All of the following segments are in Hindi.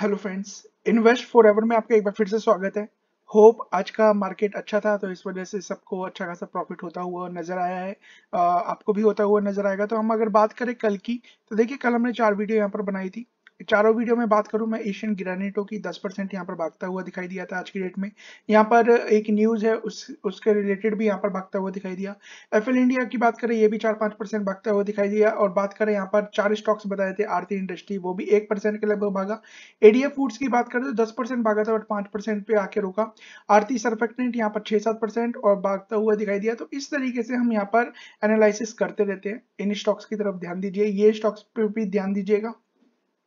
Hello friends invest for ever में आपका एक बार फिर से स्वागत है होप आज का मार्केट अच्छा था तो इस वजह से सबको अच्छा खासा प्रॉफिट होता हुआ नजर आया है आपको भी होता हुआ नजर आएगा तो हम अगर बात करें कल की तो देखिए कल हमने चार वीडियो यहाँ पर बनाई थी चारों वीडियो में बात करूं मैं एशियन ग्रेनेटो की 10 परसेंट यहाँ पर भागता हुआ दिखाई दिया था आज की डेट में यहाँ पर एक न्यूज है उस उसके रिलेटेड भी यहाँ पर भागता हुआ दिखाई दिया एफ इंडिया की बात करें ये भी चार पांच परसेंट भागता हुआ दिखाई दिया और बात करें यहाँ पर चार स्टॉक्स बताए थे आरती इंडस्ट्री वो भी एक परसेंट के लगभग भागा एडीएफ फूड्स की बात करें तो दस परसेंट भागा था बट पांच परसेंट पे आके रोका आरती सरफेक्टेंट यहाँ पर छह सात परसेंट और भागता हुआ दिखाई दिया तो इस तरीके से हम यहाँ पर एनालिसिस करते रहते हैं इन स्टॉक्स की तरफ ध्यान दीजिए ये स्टॉक्स पे भी ध्यान दीजिएगा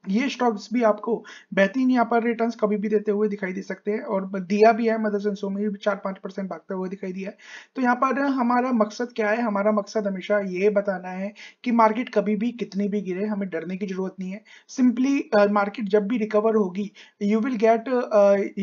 ये स्टॉक्स भी आपको बेहतरीन यहाँ पर रिटर्न्स कभी भी देते हुए दिखाई दे सकते हैं और दिया भी है मदर्स एंड में भी चार पाँच परसेंट भागता हुआ दिखाई दिया है तो यहाँ पर हमारा मकसद क्या है हमारा मकसद हमेशा ये बताना है कि मार्केट कभी भी कितनी भी गिरे हमें डरने की जरूरत नहीं है सिंपली मार्केट uh, जब भी रिकवर होगी you will get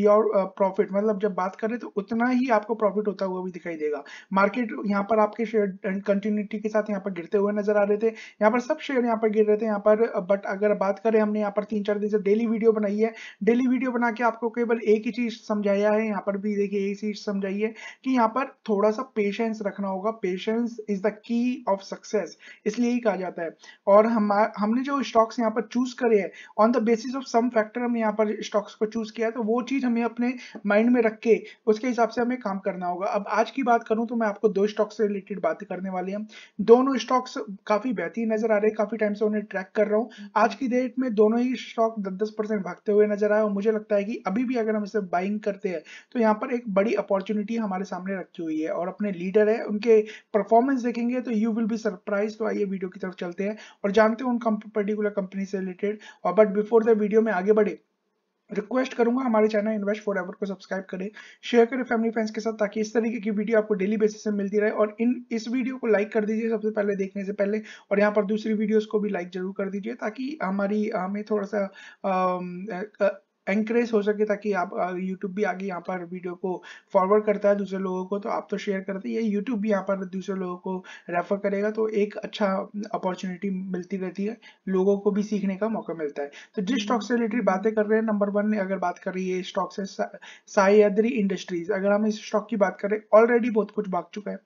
your profit मतलब जब बात करें तो उतना ही आपको प्रॉफिट होता हुआ भी दिखाई देगा मार्केट यहाँ पर आपके शेयर कंटिन्यूटी के साथ यहाँ पर गिरते हुए नजर आ रहे थे यहाँ पर सब शेयर यहाँ पर गिर रहे थे यहाँ पर बट अगर बात करें हमने यहाँ पर तीन चार दिन से डेली वीडियो बनाई है डेली वीडियो बना के आपको केवल एक ही चीज समझाया है यहाँ पर भी देखिए यही चीज समझाई है कि यहाँ पर थोड़ा सा पेशेंस रखना होगा patience is the key of success इसलिए ही कहा जाता है और हम हमने जो स्टॉक्स यहाँ पर चूज करे है on the basis of some factor हमने यहाँ पर स्टॉक्स को चूज किया तो वो चीज हमें अपने माइंड में रख के उसके हिसाब से हमें काम करना होगा अब आज की बात करूं तो मैं आपको दो स्टॉक्स से रिलेटेड बात करने वाले हैं दोनों स्टॉक्स काफी बेहतरीन नजर आ रहे हैं काफी टाइम से उन्हें ट्रैक कर रहा हूं आज की डेट में दोनों ही स्टॉक दस दस परसेंट भागते हुए नजर आए और मुझे लगता है कि अभी भी अगर हम इसे बाइंग करते हैं तो यहाँ पर एक बड़ी अपॉर्चुनिटी हमारे सामने रखी हुई है और अपने लीडर है उनके परफॉर्मेंस देखेंगे तो यू विल बी सरप्राइज तो आइए वीडियो की तरफ चलते हैं और जानते हैं उन पर्टिकुलर कंपनी से रिलेटेड और बट बिफोर द वीडियो में आगे बढ़े रिक्वेस्ट करूंगा हमारे चैनल इन्वेस्ट फॉर एवर को सब्सक्राइब करें शेयर करें फैमिली फ्रेंड्स के साथ ताकि इस तरीके की वीडियो आपको डेली बेसिस से मिलती रहे और इन इस वीडियो को लाइक कर दीजिए सबसे पहले देखने से पहले और यहाँ पर दूसरी वीडियोस को भी लाइक जरूर कर दीजिए ताकि हमारी हमें थोड़ा सा आ, आ, एंकरेज हो सके ताकि आप यूट्यूब भी आगे यहाँ पर वीडियो को फॉरवर्ड करता है दूसरे लोगों को तो आप तो शेयर करते हैं यूट्यूब भी यहाँ पर दूसरे लोगों को रेफर करेगा तो एक अच्छा अपॉर्चुनिटी मिलती रहती है लोगों को भी सीखने का मौका मिलता है तो जिस स्टॉक हम्म। से रिलेटेड बातें कर रहे हैं नंबर वन ने अगर बात कर रही है स्टॉक से सायदरी इंडस्ट्रीज अगर हम इस स्टॉक की बात करें ऑलरेडी बहुत कुछ भाग चुका है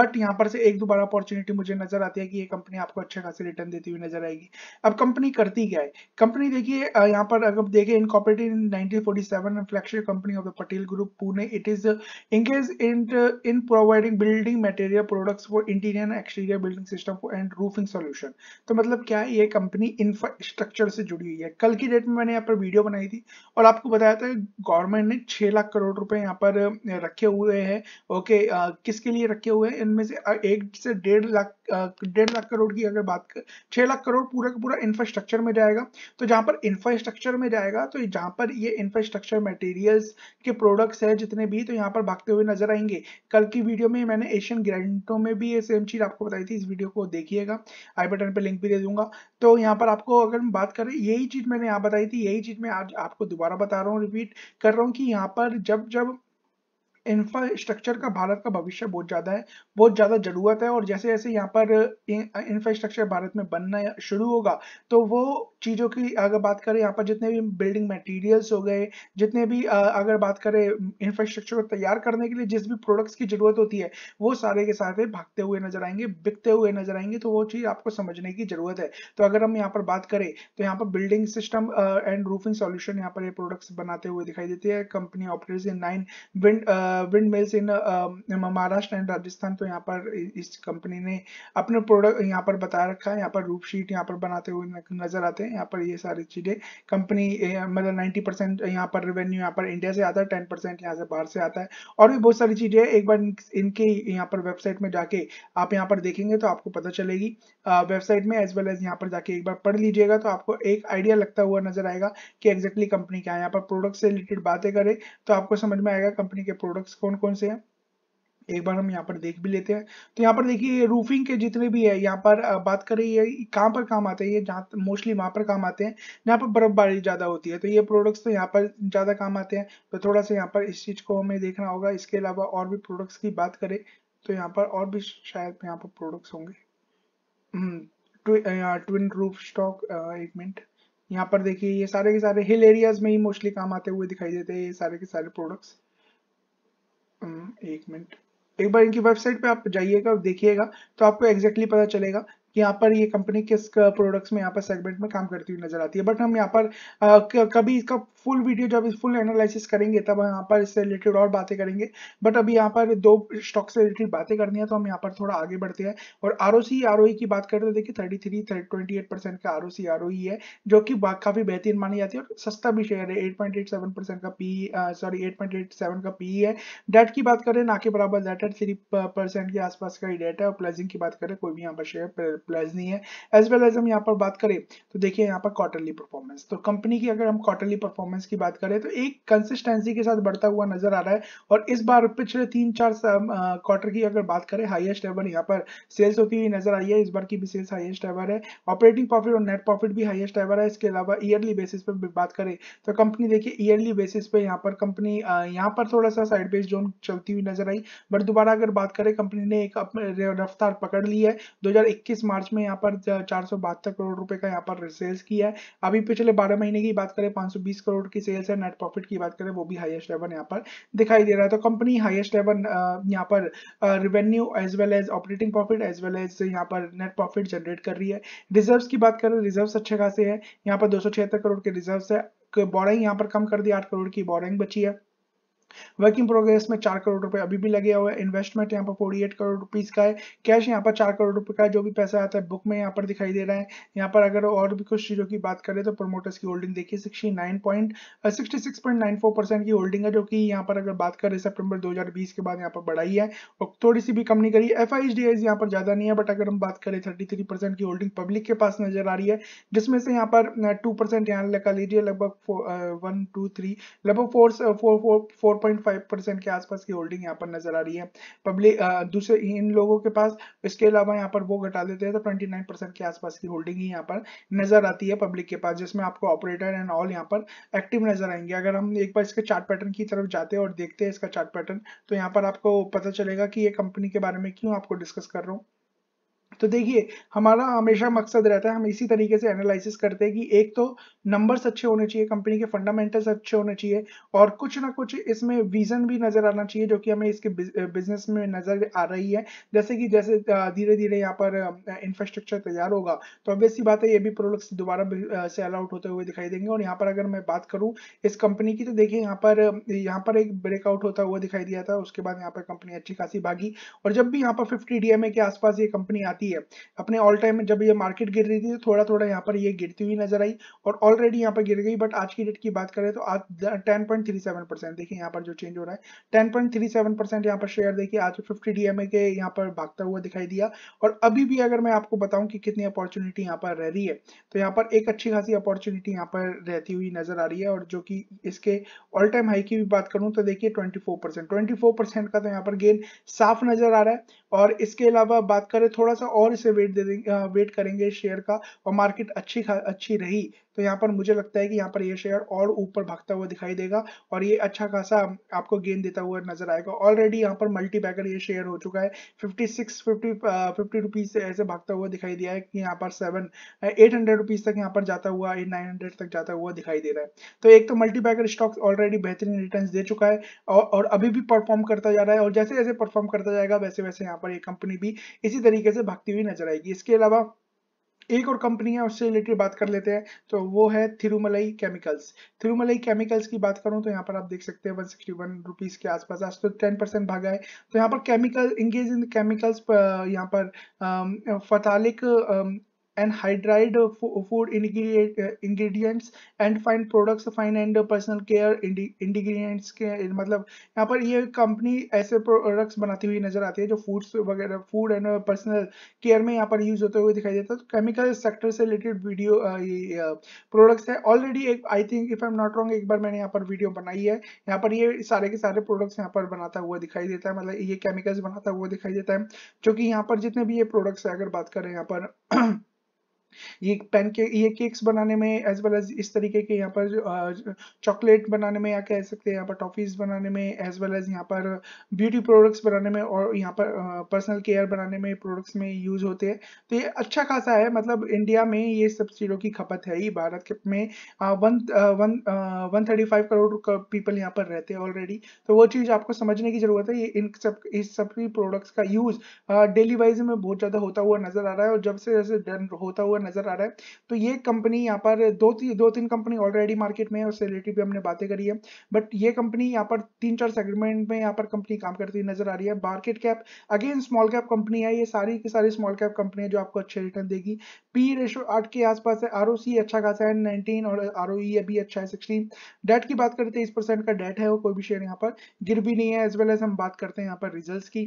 बट यहाँ पर से एक दोबारा अपॉर्चुनिटी मुझे नजर आती है कि ये कंपनी आपको अच्छे खासे रिटर्न देती हुई नजर आएगी अब कंपनी करती क्या है कंपनी देखिए यहाँ पर अगर देखें इनकॉपरेटिव Started in 1947 and flagship company of the Patel Group, Pune. It is uh, engaged in, uh, in providing building material products for interior and exterior building system for, and roofing solution. तो मतलब क्या है ये कंपनी इंफ्रास्ट्रक्चर से जुड़ी हुई है कल की डेट में मैंने यहाँ पर वीडियो बनाई थी और आपको बताया था गवर्नमेंट ने छह लाख करोड़ रुपए यहाँ पर रखे हुए हैं ओके किसके लिए रखे हुए हैं इनमें से एक से डेढ़ लाख डेढ़ लाख करोड़ की अगर बात कर छह लाख करोड़ पूरा का पूरा इंफ्रास्ट्रक्चर में जाएगा तो जहां पर इंफ्रास्ट्रक्चर में जाएगा तो जहां पर ये इंफ्रास्ट्रक्चर मटेरियल्स के प्रोडक्ट्स है जितने भी तो यहाँ पर भागते हुए नजर आएंगे कल की वीडियो में मैंने एशियन ग्रैंडों में भी ये सेम चीज आपको बताई थी इस वीडियो को देखिएगा आई बटन पर लिंक भी दे दूंगा तो यहाँ पर आपको अगर हम बात करें यही चीज मैंने यहाँ बताई थी यही चीज मैं आज आपको दोबारा बता रहा हूँ रिपीट कर रहा हूँ कि यहाँ पर जब जब इंफ्रास्ट्रक्चर का भारत का भविष्य बहुत ज़्यादा है बहुत ज़्यादा ज़रूरत है और जैसे जैसे यहाँ पर इंफ्रास्ट्रक्चर भारत में बनना शुरू होगा तो वो चीज़ों की अगर बात करें यहाँ पर जितने भी बिल्डिंग मटेरियल्स हो गए जितने भी अगर बात करें इंफ्रास्ट्रक्चर को तैयार करने के लिए जिस भी प्रोडक्ट्स की ज़रूरत होती है वो सारे के सारे भागते हुए नजर आएंगे बिकते हुए नजर आएंगे तो वो चीज़ आपको समझने की ज़रूरत है तो अगर हम यहाँ पर बात करें तो यहाँ पर building system and roofing solution यहाँ पर ये प्रोडक्ट्स बनाते हुए दिखाई देती है company operate in nine wind wind mills in Maharashtra and Rajasthan तो यहाँ पर इस कंपनी ने अपने प्रोडक्ट यहाँ पर बता रखा है यहाँ पर रूप शीट यहाँ पर बनाते हुए नजर आते हैं यहाँ पर ये सारी चीजें कंपनी मतलब नाइन्टी परसेंट यहाँ पर रेवेन्यू यहाँ पर इंडिया से आता है टेन परसेंट यहाँ से बाहर से आता है और भी बहुत सारी चीजें एक बार इनके यहाँ पर वेबसाइट में जाके आप यहाँ पर देखेंगे तो आपको पता चलेगी वेबसाइट में एज वेल एज यहाँ पर जाके एक बार पढ़ लीजिएगा तो आपको एक आइडिया लगता हुआ नजर आएगा कि एग्जैक्टली कंपनी क्या है यहाँ पर प्रोडक्ट से रिलेटेड बातें करें तो आपको समझ में आएगा कंपनी के प्रोडक्ट प्रोडक्ट्स कौन कौन से हैं एक बार हम यहाँ पर देख भी लेते हैं तो यहाँ पर देखिए रूफिंग के जितने भी है यहाँ पर बात करें ये कहाँ पर काम आते हैं ये जहाँ मोस्टली वहाँ पर काम आते हैं जहाँ पर बर्फबारी ज़्यादा होती है तो ये प्रोडक्ट्स तो यहाँ पर ज़्यादा काम आते हैं तो थोड़ा सा यहाँ पर इस चीज़ को हमें देखना होगा इसके अलावा और भी प्रोडक्ट्स की बात करें तो यहाँ पर और भी शायद यहाँ पर प्रोडक्ट्स होंगे ट्विन रूफ स्टॉक एक मिनट यहाँ पर देखिए ये सारे के सारे हिल एरियाज में ही मोस्टली काम आते हुए दिखाई देते हैं ये सारे के सारे प्रोडक्ट्स एक मिनट एक बार इनकी वेबसाइट पे आप जाइएगा देखिएगा तो आपको एग्जैक्टली पता चलेगा कि यहाँ पर ये कंपनी किस प्रोडक्ट्स में यहाँ पर सेगमेंट में काम करती हुई नजर आती है बट हम यहाँ पर आ, कभी इसका फुल वीडियो जब फुल एनालिसिस करेंगे तब यहाँ पर इससे रिलेटेड और बातें करेंगे बट अभी यहाँ पर दो स्टॉक से रिलेटेड बातें करनी है तो हम यहाँ पर थोड़ा आगे बढ़ते हैं और आर ओ सी की बात करें तो देखिए thirty three twenty eight percent का आर ओ सी है जो कि काफी बेहतरीन मानी जाती है और सस्ता भी शेयर है eight point eight seven percent का पी सॉरी एट का पी e है डेट की बात करें ना के बराबर डेट है थ्री परसेंट के आसपास का ही डेट है और प्लेजिंग की बात करें कोई भी यहाँ पर शेयर प्लेज नहीं है एज वेल एज हम यहाँ पर बात करें तो देखिए यहाँ पर क्वार्टरली परफॉर्मेंस तो कंपनी की अगर हम क्वार्टरली परफॉर्मेंस परफॉर्मेंस की बात करें तो एक कंसिस्टेंसी के साथ बढ़ता हुआ नजर आ रहा है और इस बार पिछले तीन चार क्वार्टर की अगर बात करें हाईएस्ट एवर यहाँ पर सेल्स होती हुई नजर आई है इस बार की भी सेल्स हाईएस्ट एवर है ऑपरेटिंग प्रॉफिट और नेट प्रॉफिट भी हाइएस्ट एवर है इसके अलावा ईयरली बेसिस पर बात करें तो कंपनी देखिए ईयरली बेसिस पे यहाँ पर कंपनी यहाँ पर थोड़ा सा साइड बेस जोन चलती हुई नजर आई बट दोबारा अगर बात करें कंपनी ने एक रफ्तार पकड़ ली है दो मार्च में यहाँ पर चार करोड़ रुपए का यहाँ पर सेल्स किया है अभी पिछले बारह महीने की बात करें पांच करोड़ करोड़ की सेल्स है नेट प्रॉफिट की बात करें वो भी हाईएस्ट लेवल यहाँ पर दिखाई दे रहा है तो कंपनी हाईएस्ट लेवल यहाँ पर revenue as well as operating profit as well as यहाँ पर नेट प्रॉफिट जनरेट कर रही है रिजर्व की बात करें रिजर्व अच्छे खासे है यहाँ पर दो करोड़ के रिजर्व है बोरिंग यहाँ पर कम कर दी आठ करोड़ की बोरिंग बची है वर्क इन प्रोग्रेस में चार करोड़ रुपए अभी भी लगे हुए हैं इन्वेस्टमेंट यहाँ पर फोर्टी एट करोड़ रुपीज का है कैश यहाँ पर चार करोड़ रुपए का जो भी पैसा आता है बुक में यहाँ पर दिखाई दे रहा है यहाँ पर अगर और भी कुछ चीजों की बात करें तो प्रोमोटर्स की होल्डिंग देखिए sixty nine point sixty six point nine four percent की होल्डिंग है जो कि यहाँ पर अगर बात करें दो हजार बीस के बाद यहाँ पर बढ़ाई है और थोड़ी सी भी कम नहीं करी एफ आई डी यहाँ पर ज्यादा नहीं है बट अगर हम बात करें थर्टी थ्री परसेंट की होल्डिंग पब्लिक के पास नजर आ रही है जिसमें से यहाँ पर टू परसेंट यहाँ लगा लीजिए लगभग वन टू थ्री लगभग फोर फोर फोर 4.5 परसेंट के आसपास की होल्डिंग यहाँ पर नजर आ रही है पब्लिक दूसरे इन लोगों के पास इसके अलावा यहाँ पर वो घटा देते हैं तो 29 परसेंट के आसपास की होल्डिंग ही यहाँ पर नजर आती है पब्लिक के पास जिसमें आपको ऑपरेटर एंड ऑल यहाँ पर एक्टिव नजर आएंगे अगर हम एक बार इसके चार्ट पैटर्न की तरफ जाते हैं और देखते हैं इसका चार्ट पैटर्न तो यहाँ पर आपको पता चलेगा कि ये कंपनी के बारे में क्यों आपको डिस्कस कर रहा हूँ तो देखिए हमारा हमेशा मकसद रहता है हम इसी तरीके से एनालिसिस करते हैं कि एक तो नंबर्स अच्छे होने चाहिए कंपनी के फंडामेंटल्स अच्छे होने चाहिए और कुछ ना कुछ इसमें विजन भी नजर आना चाहिए जो कि हमें इसके बिजनेस में नजर आ रही है जैसे कि जैसे धीरे धीरे यहाँ पर इंफ्रास्ट्रक्चर तैयार होगा तो ऑब्वियसली बात है ये भी प्रोडक्ट्स दोबारा सेल आउट होते हुए दिखाई देंगे और यहाँ पर अगर मैं बात करूँ इस कंपनी की तो देखिए यहाँ पर यहाँ पर एक ब्रेकआउट होता हुआ दिखाई दिया था उसके बाद यहाँ पर कंपनी अच्छी खासी भागी और जब भी यहाँ पर फिफ्टी डी के आसपास ये कंपनी आती आती है अपने ऑल टाइम में जब ये मार्केट गिर रही थी तो थोड़ा थोड़ा यहाँ पर ये गिरती हुई नजर आई और ऑलरेडी यहाँ पर गिर गई बट आज की डेट की बात करें तो आज ten point three seven percent देखिए यहाँ पर जो चेंज हो रहा है ten point three seven percent यहाँ पर शेयर देखिए आज फिफ्टी डीएमए के यहाँ पर भागता हुआ दिखाई दिया और अभी भी अगर मैं आपको बताऊं कि कितनी अपॉर्चुनिटी यहाँ पर रह रही है तो यहाँ पर एक अच्छी खासी अपॉर्चुनिटी यहाँ पर रहती हुई नजर आ रही है और जो कि इसके ऑल टाइम हाई की भी बात करूँ तो देखिए ट्वेंटी फोर का तो यहाँ पर गेन साफ नजर आ रहा है और इसके अलावा बात करें थोड़ा सा और इसे वेट दे देंगे वेट हाँ, करेंगे शेयर का और मार्केट अच्छी अच्छी रही तो यहाँ पर मुझे लगता है कि यहाँ पर ये शेयर और ऊपर भागता हुआ दिखाई देगा और ये अच्छा खासा आपको गेन देता हुआ नजर आएगा ऑलरेडी यहाँ पर मल्टी बैगर ये शेयर हो चुका है 56 सिक्स फिफ्टी फिफ्टी रुपीज से ऐसे भागता हुआ दिखाई दिया है कि यहाँ पर सेवन एट हंड्रेड रुपीज तक यहाँ पर जाता हुआ एट नाइन हंड्रेड तक जाता हुआ दिखाई दे रहा है तो एक तो मल्टी बैगर स्टॉक ऑलरेडी बेहतरीन रिटर्न दे चुका है और, और अभी भी परफॉर्म करता जा रहा है और जैसे जैसे परफॉर्म करता जाएगा वैसे वैसे यहाँ पर ये कंपनी भी इसी तरीके से भाग भागती हुई नजर आएगी इसके अलावा एक और कंपनी है उससे रिलेटेड बात कर लेते हैं तो वो है थिरुमलई केमिकल्स थिरुमलई केमिकल्स की बात करूं तो यहाँ पर आप देख सकते हैं 161 सिक्सटी वन रुपीज के आसपास आज तो टेन परसेंट भागा है तो यहाँ पर केमिकल इंगेज इन केमिकल्स यहाँ पर phthalic anhydride food ingredients and fine products fine and personal care ingredients के मतलब यहाँ पर ये कंपनी ऐसे प्रोडक्ट्स बनाती हुई नजर आती है जो फूड्स वगैरह फूड एंड पर्सनल केयर में यहाँ पर यूज होते हुए दिखाई देता है तो केमिकल सेक्टर से रिलेटेड वीडियो प्रोडक्ट्स है ऑलरेडी एक I think if I am not wrong एक बार मैंने यहाँ पर वीडियो बनाई है यहाँ पर ये सारे के सारे प्रोडक्ट्स यहाँ पर बनाता हुआ दिखाई देता है मतलब ये केमिकल्स बनाता हुआ दिखाई देता है क्योंकि यहाँ पर जितने भी ये प्रोडक्ट्स है अगर बात करें यहाँ पर ये पेन के ये केक्स बनाने में एज वेल एज इस तरीके के यहाँ पर चॉकलेट बनाने में या कह सकते हैं यहाँ पर टॉफीज बनाने में एज वेल एज यहाँ पर ब्यूटी प्रोडक्ट्स बनाने में और यहाँ पर पर्सनल केयर बनाने में प्रोडक्ट्स में यूज होते हैं तो ये अच्छा खासा है मतलब इंडिया में ये सब चीज़ों की खपत है ही भारत के में one one one thirty five crore people यहाँ पर रहते हैं ऑलरेडी तो वो चीज़ आपको समझने की ज़रूरत है ये इन सब इस सब प्रोडक्ट्स का यूज़ डेली वाइज में बहुत ज़्यादा होता हुआ नज़र आ रहा है और जब से जैसे डन होता हुआ नजर आ रहा है तो ये कंपनी यहाँ पर दो ती, दो तीन कंपनी ऑलरेडी मार्केट में है उससे रिलेटेड भी हमने बातें करी है बट ये कंपनी यहाँ पर तीन चार सेगमेंट में यहाँ पर कंपनी काम करती हुई नजर आ रही है market cap again small cap company है ये सारी की सारी स्मॉल कैप कंपनी है जो आपको अच्छे रिटर्न देगी पी रेशो आठ के आसपास है आर अच्छा खासा है नाइनटीन और आर e अभी अच्छा है सिक्सटीन डेट की बात करते हैं तो इस परसेंट का डेट है वो कोई भी शेयर यहाँ पर गिर भी नहीं है एज वेल एज हम बात करते हैं यहाँ पर रिजल्ट की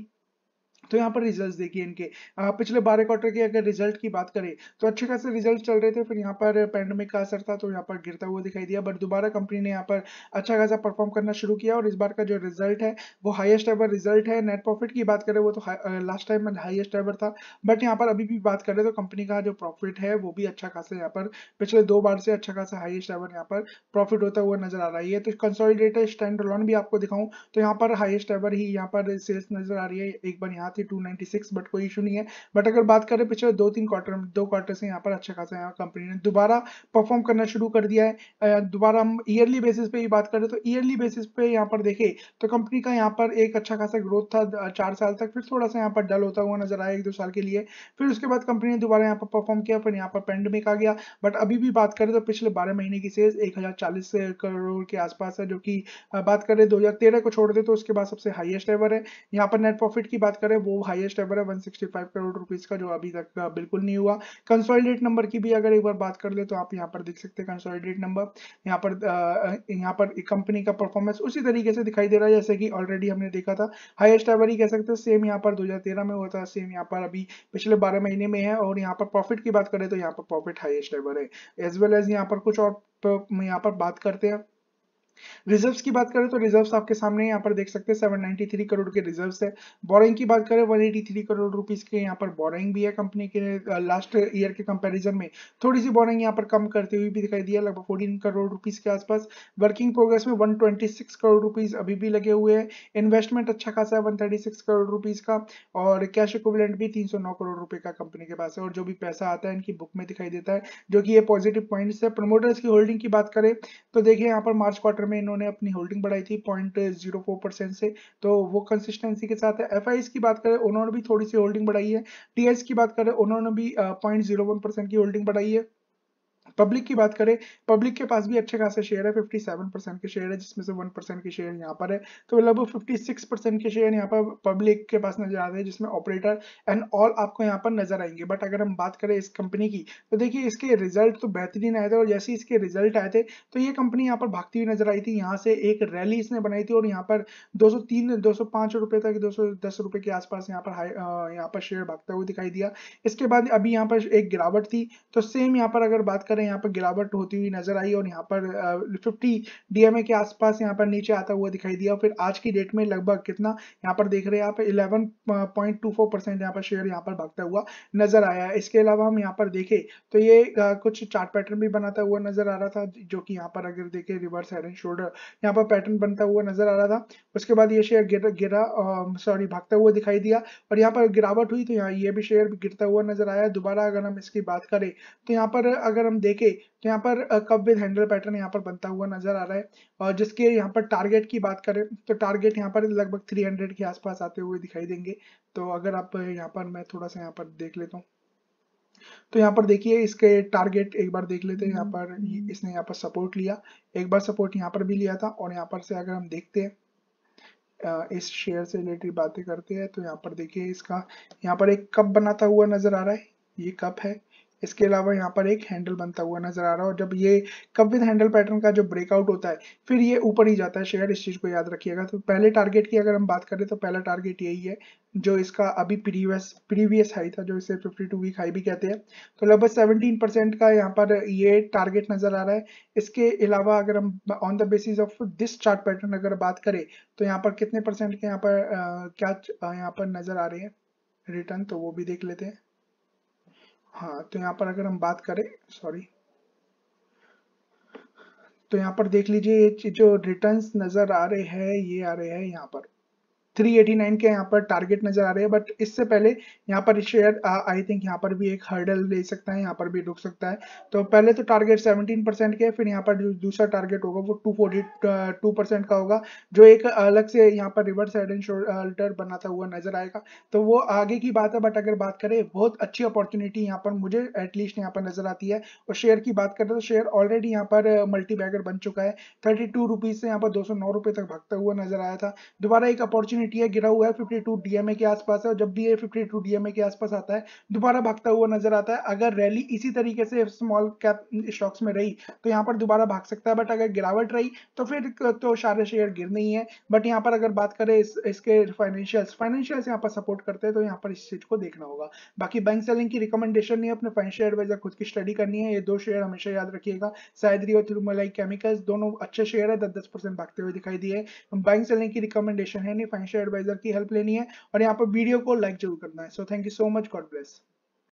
तो यहाँ पर रिजल्ट्स देखिए इनके पिछले बारह क्वार्टर के अगर रिजल्ट की बात करें तो अच्छे खासे रिजल्ट चल रहे थे फिर यहाँ पर पैंडमिक का असर था तो यहाँ पर गिरता हुआ दिखाई दिया बट दोबारा कंपनी ने यहाँ पर अच्छा खासा परफॉर्म करना शुरू किया और इस बार का जो रिजल्ट है वो हाइएस्ट एवर रिजल्ट है नेट प्रॉफिट की बात करें वो तो लास्ट टाइम हाइस्ट एवर था बट यहाँ पर अभी भी बात करें तो कंपनी का जो प्रॉफिट है वो भी अच्छा खासा यहाँ पर पिछले दो बार से अच्छा खासा हाइस्ट एवर यहाँ पर प्रॉफिट होता हुआ नजर आ रही है तो कंसोलिडेटेड स्टैंड भी आपको दिखाऊं तो यहाँ पर हाइएस्ट एवर ही यहाँ पर सेल्स नजर आ रही है एक बार यहाँ थी 296 बट कोई इशू नहीं है बट अगर बात करें पिछले दो तीन क्वार्टर दो क्वार्टर से यहाँ पर अच्छा खासा यहाँ कंपनी ने दोबारा परफॉर्म करना शुरू कर दिया है दोबारा हम ईयरली बेसिस पे ही बात करें तो ईयरली बेसिस पे यहाँ पर देखें तो कंपनी का यहाँ पर एक अच्छा खासा ग्रोथ था चार साल तक फिर थोड़ा सा यहाँ पर डल होता हुआ नजर आया एक दो साल के लिए फिर उसके बाद कंपनी ने दोबारा यहाँ पर परफॉर्म किया फिर यहाँ पर पेंडेमिक आ गया बट अभी भी बात करें तो पिछले बारह महीने की सेल्स एक करोड़ के आसपास है जो कि बात करें दो को छोड़ दे तो उसके बाद सबसे हाइएस्ट एवर है यहाँ पर नेट प्रॉफिट की बात करें वो हाईएस्ट एवर है 165 करोड़ रुपीस का जो अभी तक बिल्कुल नहीं हुआ कंसोलिडेट नंबर की भी अगर एक बार बात कर ले तो आप यहाँ पर देख सकते हैं कंसोलिडेट नंबर यहाँ पर यहाँ पर कंपनी का परफॉर्मेंस उसी तरीके से दिखाई दे रहा है जैसे कि ऑलरेडी हमने देखा था हाइएस्ट एवर ही कह सकते हैं सेम यहाँ पर दो में हुआ था सेम यहाँ पर अभी पिछले बारह महीने में है और यहाँ पर प्रॉफिट की बात करें तो यहाँ पर प्रॉफिट हाइएस्ट एवर है एज वेल एज यहाँ पर कुछ और तो यहाँ पर बात करते हैं रिजर्व्स की बात करें तो रिजर्व्स आपके सामने यहाँ पर देख सकते हैं 793 करोड़ के रिजर्व्स है बोरिंग की बात करें 183 करोड़ रुपीस के यहाँ पर बोरिंग भी है कंपनी के लास्ट ईयर के कंपैरिजन में थोड़ी सी बोरिंग यहाँ पर कम करते हुए भी दिखाई दिया लगभग फोर्टीन करोड़ रुपीज के आसपास वर्किंग प्रोग्रेस में वन करोड़ रुपीज अभी भी लगे हुए हैं इन्वेस्टमेंट अच्छा खासा है वन करोड़ रुपीज का और कैश इक्विवेलेंट भी 309 करोड़ रुपए का कंपनी के पास है और जो भी पैसा आता है इनकी बुक में दिखाई देता है जो कि ये पॉजिटिव पॉइंट्स है प्रमोटर्स की होल्डिंग की बात करें तो देखिए यहाँ पर मार्च क्वार्टर में इन्होंने अपनी होल्डिंग बढ़ाई थी पॉइंट जीरो फोर परसेंट से तो वो कंसिस्टेंसी के साथ है एफ की बात करें उन्होंने भी थोड़ी सी होल्डिंग बढ़ाई है टी की बात करें उन्होंने भी पॉइंट जीरो वन परसेंट की होल्डिंग बढ़ाई है पब्लिक की बात करें पब्लिक के पास भी अच्छे खासे शेयर है 57 परसेंट के शेयर है जिसमें से 1 परसेंट के शेयर यहाँ पर है तो लगभग 56 परसेंट के शेयर यहाँ पर पब्लिक के पास नजर आ रहे हैं जिसमें ऑपरेटर एंड ऑल आपको यहाँ पर नजर आएंगे बट अगर हम बात करें इस कंपनी की तो देखिए इसके रिजल्ट तो बेहतरीन आए थे और जैसे इसके रिजल्ट आए थे तो ये कंपनी यहाँ पर भागती हुई नजर आई थी यहाँ से एक रैली इसने बनाई थी और यहाँ पर दो सौ रुपए तक दो रुपए के आसपास यहाँ पर यहाँ पर शेयर भागता हुआ दिखाई दिया इसके बाद अभी यहाँ पर एक गिरावट थी तो सेम यहाँ पर अगर बात करें अंदर यहाँ पर गिरावट होती हुई नजर आई और यहाँ पर फिफ्टी डीएमए के आसपास यहाँ पर नीचे आता हुआ दिखाई दिया और फिर आज की डेट में लगभग कितना यहाँ पर देख रहे हैं आप eleven point two four percent यहाँ पर शेयर यहाँ पर भागता हुआ नजर आया इसके अलावा हम यहाँ पर देखे तो ये कुछ चार्ट पैटर्न भी बनाता हुआ नजर आ रहा था जो कि यहाँ पर अगर देखे रिवर्स हेड एंड शोल्डर यहाँ पर पैटर्न बनता हुआ नजर आ रहा था उसके बाद ये शेयर गिरा सॉरी भागता हुआ दिखाई दिया और यहाँ पर गिरावट हुई तो यहाँ ये भी शेयर गिरता हुआ नजर आया दोबारा अगर हम इसकी बात करें तो यहाँ पर अगर हम देखे तो यहाँ पर कब विद हैंडल पैटर्न यहाँ पर बनता हुआ नजर आ रहा है और जिसके यहाँ पर टारगेट की बात करें तो टारगेट यहाँ पर लगभग 300 के आसपास आते हुए दिखाई देंगे तो अगर आप यहाँ पर मैं थोड़ा सा यहाँ पर देख लेता हूँ तो यहाँ पर देखिए इसके टारगेट एक बार देख लेते हैं यहाँ पर इसने यहाँ पर सपोर्ट लिया एक बार सपोर्ट यहाँ पर भी लिया था और यहाँ पर से अगर हम देखते हैं इस शेयर से रिलेटेड बातें करते हैं तो यहाँ पर देखिए इसका यहाँ पर एक कप बनाता हुआ नजर आ रहा है ये कप है इसके अलावा यहाँ पर एक हैंडल बनता हुआ नजर आ रहा है और जब ये कब विद हैंडल पैटर्न का जो ब्रेकआउट होता है फिर ये ऊपर ही जाता है शेयर इस चीज़ को याद रखिएगा तो पहले टारगेट की अगर हम बात करें तो पहला टारगेट यही है जो इसका अभी प्रीवियस प्रीवियस हाई था जो इसे 52 वीक हाई भी कहते हैं तो लगभग 17 परसेंट का यहाँ पर ये टारगेट नजर आ रहा है इसके अलावा अगर हम on the basis of this chart pattern अगर बात करें तो यहाँ पर कितने परसेंट के यहाँ पर आ, क्या यहाँ पर नजर आ रहे हैं रिटर्न तो वो भी देख लेते हैं हाँ तो यहाँ पर अगर हम बात करें सॉरी तो यहाँ पर देख लीजिए ये जो रिटर्न्स नजर आ रहे हैं ये आ रहे हैं यहाँ पर 389 के यहाँ पर टारगेट नजर आ रहे हैं बट इससे पहले यहाँ पर शेयर आई थिंक यहाँ पर भी एक हर्डल ले सकता है यहाँ पर भी रुक सकता है तो पहले तो टारगेट 17 परसेंट के फिर यहाँ पर दूसरा टारगेट होगा वो 242 परसेंट का होगा जो एक अलग से यहाँ पर रिवर्स हेड एंड शोल्डर बनाता हुआ नजर आएगा तो वो आगे की बात है बट अगर बात करें बहुत अच्छी अपॉर्चुनिटी यहाँ पर मुझे एटलीस्ट यहाँ पर नजर आती है और शेयर की बात करें तो शेयर ऑलरेडी यहाँ पर मल्टी बैगर बन चुका है थर्टी से यहाँ पर दो तक भागता हुआ नजर आया था दोबारा एक अपॉर्चुनिटी टीए गिरा हुआ है 52 डीएमए के आसपास है और जब भी ये 52 डीएमए के आसपास आता है दोबारा भागता हुआ नजर आता है अगर रैली इसी तरीके से स्मॉल कैप स्टॉक्स में रही तो यहाँ पर दोबारा भाग सकता है बट अगर गिरावट रही तो फिर तो सारे शेयर गिर नहीं है बट यहाँ पर अगर बात करें इस, इसके फाइनेंशियल्स फाइनेंशियल्स यहाँ पर सपोर्ट करते हैं तो यहाँ पर इस चीज को देखना होगा बाकी बैंक सेलिंग की रिकमेंडेशन नहीं अपने फाइन शेयर वाइज खुद की स्टडी करनी है ये दो शेयर हमेशा याद रखिएगा सायद्री और तिरुमलाई केमिकल्स दोनों अच्छे शेयर है दस दस भागते हुए दिखाई दिए बैंक सेलिंग की रिकमेंडेशन है नहीं फाइन शेयर एडवाइजर की हेल्प लेनी है और यहाँ पर वीडियो को लाइक जरूर करना है so thank you so much God bless